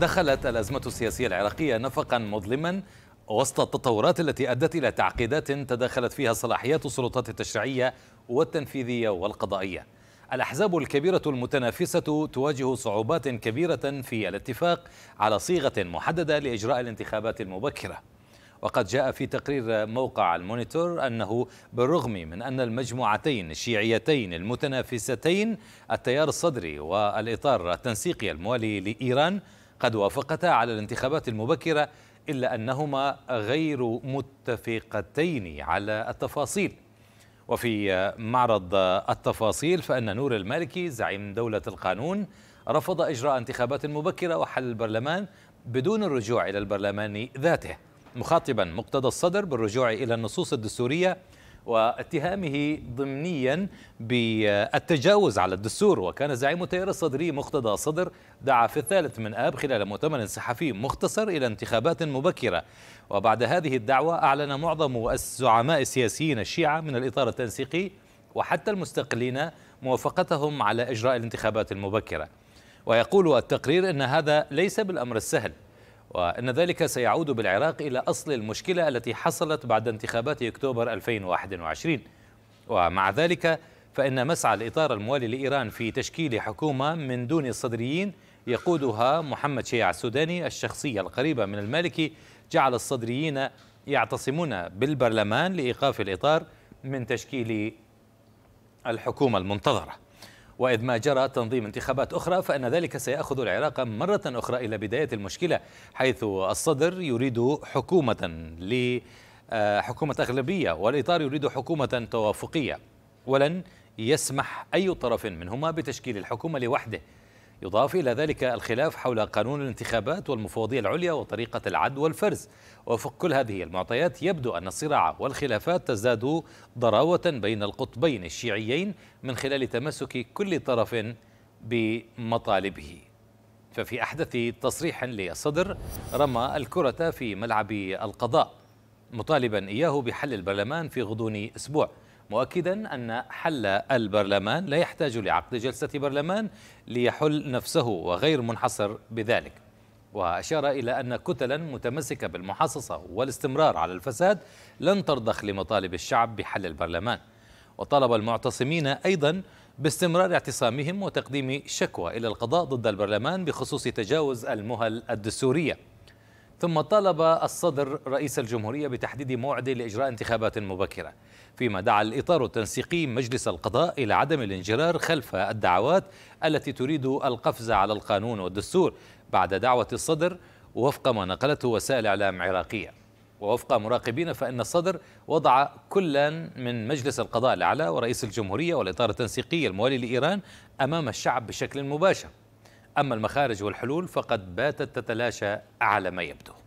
دخلت الأزمة السياسية العراقية نفقا مظلما وسط التطورات التي أدت إلى تعقيدات تداخلت فيها صلاحيات السلطات التشريعية والتنفيذية والقضائية الأحزاب الكبيرة المتنافسة تواجه صعوبات كبيرة في الاتفاق على صيغة محددة لإجراء الانتخابات المبكرة وقد جاء في تقرير موقع المونيتور أنه بالرغم من أن المجموعتين الشيعيتين المتنافستين التيار الصدري والإطار التنسيقي الموالي لإيران قد وافقتا على الانتخابات المبكرة إلا أنهما غير متفقتين على التفاصيل وفي معرض التفاصيل فإن نور المالكي زعيم دولة القانون رفض إجراء انتخابات مبكرة وحل البرلمان بدون الرجوع إلى البرلمان ذاته مخاطبا مقتدى الصدر بالرجوع إلى النصوص الدستورية واتهامه ضمنيا بالتجاوز على الدستور وكان زعيم التيار الصدري مقتدى صدر دعا في الثالث من آب خلال مؤتمر صحفي مختصر إلى انتخابات مبكرة وبعد هذه الدعوة أعلن معظم الزعماء السياسيين الشيعة من الإطار التنسيقي وحتى المستقلين موافقتهم على إجراء الانتخابات المبكرة ويقول التقرير أن هذا ليس بالأمر السهل وأن ذلك سيعود بالعراق إلى أصل المشكلة التي حصلت بعد انتخابات أكتوبر 2021 ومع ذلك فإن مسعى الإطار الموالي لإيران في تشكيل حكومة من دون الصدريين يقودها محمد شيع السوداني الشخصية القريبة من المالكي جعل الصدريين يعتصمون بالبرلمان لإيقاف الإطار من تشكيل الحكومة المنتظرة وإذ ما جرى تنظيم انتخابات أخرى فإن ذلك سيأخذ العراق مرة أخرى إلى بداية المشكلة حيث الصدر يريد حكومة لحكومة آه، أغلبية والإطار يريد حكومة توافقية ولن يسمح أي طرف منهما بتشكيل الحكومة لوحده يضاف إلى ذلك الخلاف حول قانون الانتخابات والمفوضية العليا وطريقة العد والفرز وفق كل هذه المعطيات يبدو أن الصراع والخلافات تزداد ضراوة بين القطبين الشيعيين من خلال تمسك كل طرف بمطالبه ففي أحدث تصريح للصدر رمى الكرة في ملعب القضاء مطالبا إياه بحل البرلمان في غضون أسبوع مؤكدا أن حل البرلمان لا يحتاج لعقد جلسة برلمان ليحل نفسه وغير منحصر بذلك وأشار إلى أن كتلا متمسكة بالمحاصصة والاستمرار على الفساد لن ترضخ لمطالب الشعب بحل البرلمان وطلب المعتصمين أيضا باستمرار اعتصامهم وتقديم شكوى إلى القضاء ضد البرلمان بخصوص تجاوز المهل الدستورية ثم طالب الصدر رئيس الجمهورية بتحديد موعد لإجراء انتخابات مبكرة فيما دعا الإطار التنسيقي مجلس القضاء إلى عدم الانجرار خلف الدعوات التي تريد القفز على القانون والدستور بعد دعوة الصدر وفق ما نقلته وسائل إعلام عراقية ووفق مراقبين فإن الصدر وضع كلا من مجلس القضاء الأعلى ورئيس الجمهورية والإطار التنسيقي الموالي لإيران أمام الشعب بشكل مباشر أما المخارج والحلول فقد باتت تتلاشى على ما يبدو